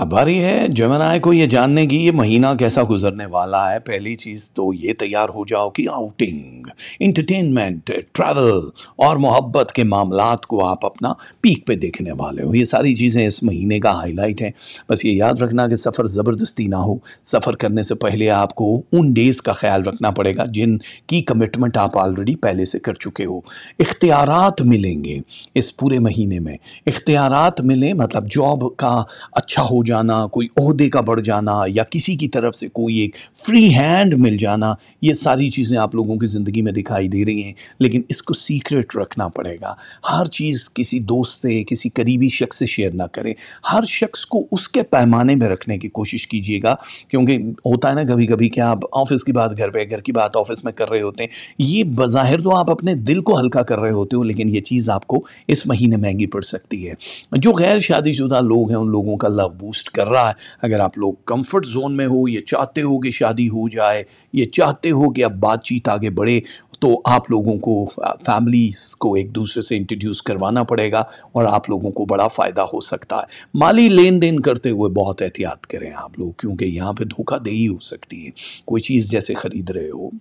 अब भारी है जमनाय को ये जानने की ये महीना कैसा गुजरने वाला है पहली चीज़ तो ये तैयार हो जाओ कि आउटिंग इंटरटेनमेंट ट्रैवल और मोहब्बत के मामला को आप अपना पीक पे देखने वाले हो ये सारी चीज़ें इस महीने का हाईलाइट है बस ये याद रखना कि सफ़र ज़बरदस्ती ना हो सफ़र करने से पहले आपको उन डेज़ का ख्याल रखना पड़ेगा जिन की कमिटमेंट आप ऑलरेडी पहले से कर चुके हो इख्तियार मिलेंगे इस पूरे महीने में इख्तियार मिलें मतलब जॉब का अच्छा हो जाना कोई अहदे का बढ़ जाना या किसी की तरफ से कोई एक फ्री हैंड मिल जाना ये सारी चीज़ें आप लोगों की ज़िंदगी में दिखाई दे रही हैं लेकिन इसको सीक्रेट रखना पड़ेगा हर चीज़ किसी दोस्त से किसी करीबी शख्स से शेयर ना करें हर शख्स को उसके पैमाने में रखने की कोशिश कीजिएगा क्योंकि होता है ना कभी कभी क्या आप ऑफिस की बात घर पर घर की बात ऑफिस में कर रहे होते हैं ये बाहिर तो आप अपने दिल को हल्का कर रहे होते हो लेकिन ये चीज़ आपको इस महीने महंगी पड़ सकती है जो गैर शादीशुदा लोग हैं उन लोगों का लव बूस्ट कर रहा है अगर आप लोग कंफर्ट जोन में हो ये चाहते हो कि शादी हो जाए ये चाहते हो कि अब बातचीत आगे बढ़े तो आप लोगों को फैमिलीज़ को एक दूसरे से इंट्रोड्यूस करवाना पड़ेगा और आप लोगों को बड़ा फ़ायदा हो सकता है माली लेन देन करते हुए बहुत एहतियात करें आप लोग क्योंकि यहाँ पे धोखाधही हो सकती है कोई चीज़ जैसे ख़रीद रहे हो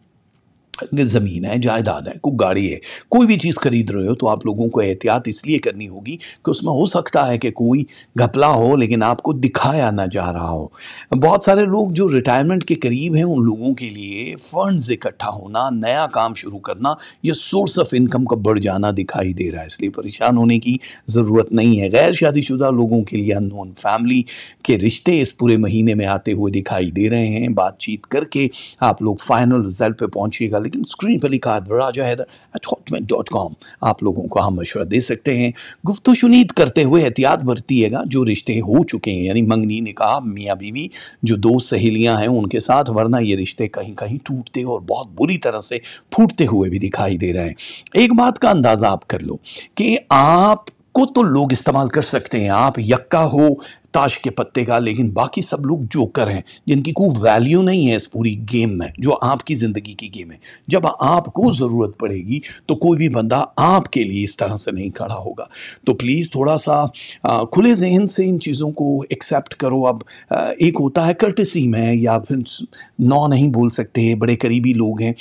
ज़मीन है जायदाद है कोई गाड़ी है कोई भी चीज़ खरीद रहे हो तो आप लोगों को एहतियात इसलिए करनी होगी कि उसमें हो सकता है कि कोई घपला हो लेकिन आपको दिखाया ना जा रहा हो बहुत सारे लोग जो रिटायरमेंट के करीब हैं उन लोगों के लिए फंड्स इकट्ठा होना नया काम शुरू करना या सोर्स ऑफ इनकम का बढ़ जाना दिखाई दे रहा है इसलिए परेशान होने की ज़रूरत नहीं है गैर शादीशुदा लोगों के लिए अन फैमिली के रिश्ते इस पूरे महीने में आते हुए दिखाई दे रहे हैं बातचीत करके आप लोग फाइनल रिजल्ट पर पहुँचिएगा लेकिन स्क्रीन पर लिखा है Raja Haider at Hotmail dot com आप लोगों को हम मशवरा दे सकते हैं गुफ्त शुनीद करते हुए एहतियात बरतीएगा जो रिश्ते हो चुके हैं यानी मंगनी ने कहा मियाँ बीवी जो दो सहेलियाँ हैं उनके साथ वरना ये रिश्ते कहीं कहीं टूटते और बहुत बुरी तरह से फूटते हुए भी दिखाई दे रहे हैं एक बात का अंदाज़ा आप कर लो कि आप को तो लोग इस्तेमाल कर सकते हैं आप यक्का हो ताश के पत्ते का लेकिन बाकी सब लोग जोकर हैं जिनकी कोई वैल्यू नहीं है इस पूरी गेम में जो आपकी ज़िंदगी की गेम है जब आपको ज़रूरत पड़ेगी तो कोई भी बंदा आपके लिए इस तरह से नहीं खड़ा होगा तो प्लीज़ थोड़ा सा आ, खुले जहन से इन चीज़ों को एक्सेप्ट करो अब आ, एक होता है कर्टसी में या फिर नौ नहीं बोल सकते बड़े करीबी लोग हैं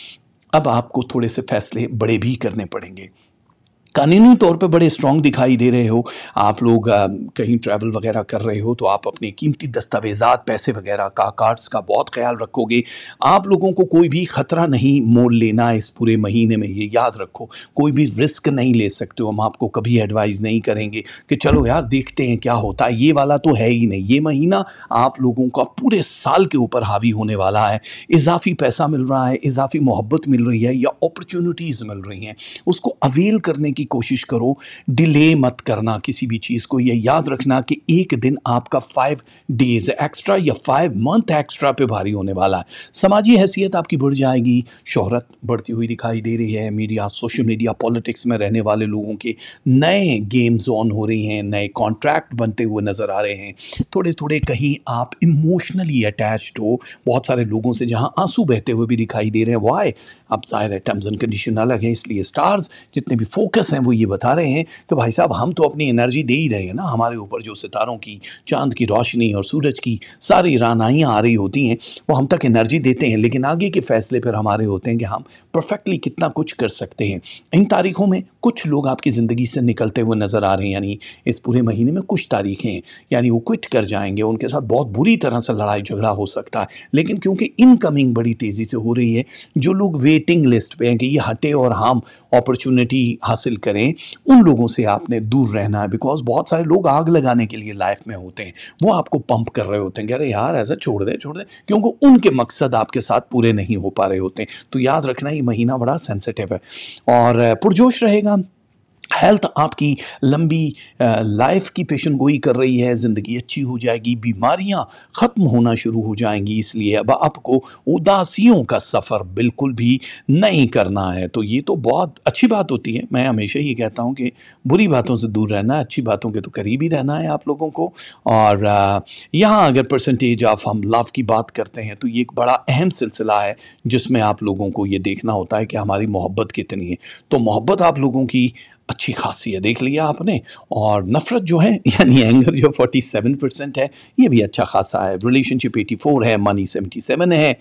अब आपको थोड़े से फैसले बड़े भी करने पड़ेंगे कानूनी तौर पे बड़े स्ट्रॉन्ग दिखाई दे रहे हो आप लोग आ, कहीं ट्रैवल वगैरह कर रहे हो तो आप अपने कीमती दस्तावेजात पैसे वगैरह का कार्ड्स का बहुत ख्याल रखोगे आप लोगों को कोई भी ख़तरा नहीं मोल लेना इस पूरे महीने में ये याद रखो कोई भी रिस्क नहीं ले सकते हो हम आपको कभी एडवाइस नहीं करेंगे कि चलो यार देखते हैं क्या होता है ये वाला तो है ही नहीं ये महीना आप लोगों का पूरे साल के ऊपर हावी होने वाला है इजाफी पैसा मिल रहा है इजाफी मोहब्बत मिल रही है या अपॉर्चुनिटीज़ मिल रही हैं उसको अवेल करने की की कोशिश करो डिले मत करना किसी भी चीज़ को यह याद रखना कि एक दिन आपका फाइव डेज एक्स्ट्रा या फाइव मंथ एक्स्ट्रा पे भारी होने वाला है समाजी हैसियत आपकी बढ़ जाएगी शोहरत बढ़ती हुई दिखाई दे रही है मीडिया सोशल मीडिया पॉलिटिक्स में रहने वाले लोगों के नए गेम्स ऑन हो रही हैं नए कॉन्ट्रैक्ट बनते हुए नज़र आ रहे हैं थोड़े थोड़े कहीं आप इमोशनली अटैच हो बहुत सारे लोगों से जहाँ आंसू बहते हुए भी दिखाई दे रहे हैं वाई अब ज़ाहिर है टर्म्स एंड कंडीशन अलग है इसलिए स्टार्स जितने भी फोकस साइंटिस्ट हैं वो ये बता रहे हैं कि भाई साहब हम तो अपनी एनर्जी दे ही रहे हैं ना हमारे ऊपर जो सितारों की चांद की रोशनी और सूरज की सारी रानाइयाँ आ रही होती हैं वो हम तक एनर्जी देते हैं लेकिन आगे के फैसले फिर हमारे होते हैं कि हम परफेक्टली कितना कुछ कर सकते हैं इन तारीखों में कुछ लोग आपकी ज़िंदगी से निकलते हुए नज़र आ रहे हैं यानी इस पूरे महीने में कुछ तारीखें यानी वो क्विट कर जाएंगे उनके साथ बहुत बुरी तरह से लड़ाई झगड़ा हो सकता है लेकिन क्योंकि इनकमिंग बड़ी तेज़ी से हो रही है जो लोग वेटिंग लिस्ट पे हैं कि ये हटे और हम अपॉर्चुनिटी हासिल करें उन लोगों से आपने दूर रहना है बिकॉज बहुत सारे लोग आग लगाने के लिए लाइफ में होते हैं वो आपको पंप कर रहे होते हैं कह रहे यार ऐसा छोड़ दे छोड़ दे क्योंकि उनके मकसद आपके साथ पूरे नहीं हो पा रहे होते हैं तो याद रखना ये महीना बड़ा सेंसिटिव है और पुरजोश रहेगा हेल्थ आपकी लंबी लाइफ की पेशन गोई कर रही है ज़िंदगी अच्छी हो जाएगी बीमारियां ख़त्म होना शुरू हो जाएंगी इसलिए अब आपको उदासियों का सफ़र बिल्कुल भी नहीं करना है तो ये तो बहुत अच्छी बात होती है मैं हमेशा ही कहता हूँ कि बुरी बातों से दूर रहना है अच्छी बातों के तो करीब ही रहना है आप लोगों को और यहाँ अगर परसेंटेज ऑफ हम लव की बात करते हैं तो ये एक बड़ा अहम सिलसिला है जिसमें आप लोगों को ये देखना होता है कि हमारी मोहब्बत कितनी है तो मोहब्बत आप लोगों की अच्छी खासी है देख लिया आपने और नफरत जो है यानी एंगर जो 47 परसेंट है ये भी अच्छा खासा है रिलेशनशिप 84 है मनी 77 है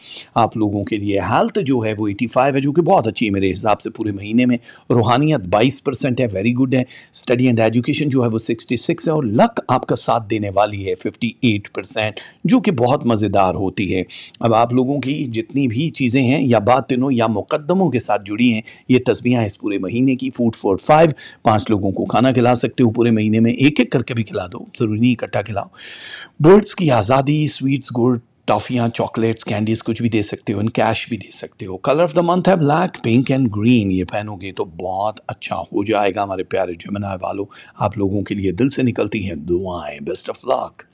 आप लोगों के लिए हेल्थ जो है वो 85 है जो कि बहुत अच्छी है मेरे हिसाब से पूरे महीने में रूहानियत 22 परसेंट है वेरी गुड है स्टडी एंड एजुकेशन जो है वो 66 है और लक आपका साथ देने वाली है फिफ्टी परसेंट जो कि बहुत मज़ेदार होती है अब आप लोगों की जितनी भी चीज़ें हैं या बातों या मुकदमों के साथ जुड़ी हैं ये तस्वीरें इस पूरे महीने की फूड फोर फाइव पाँच लोगों को खाना खिला सकते हो पूरे महीने में एक एक करके भी खिला दो ज़रूरी नहीं इकट्ठा खिलाओ बर्ड्स की आज़ादी स्वीट्स गुड़ टॉफ़ियाँ चॉकलेट्स कैंडीज़ कुछ भी दे सकते हो इन कैश भी दे सकते हो कलर ऑफ द मंथ है ब्लैक पिंक एंड ग्रीन ये पहनोगे तो बहुत अच्छा हो जाएगा हमारे प्यारे जमुना वालों आप लोगों के लिए दिल से निकलती हैं दुआएं बेस्ट ऑफ लक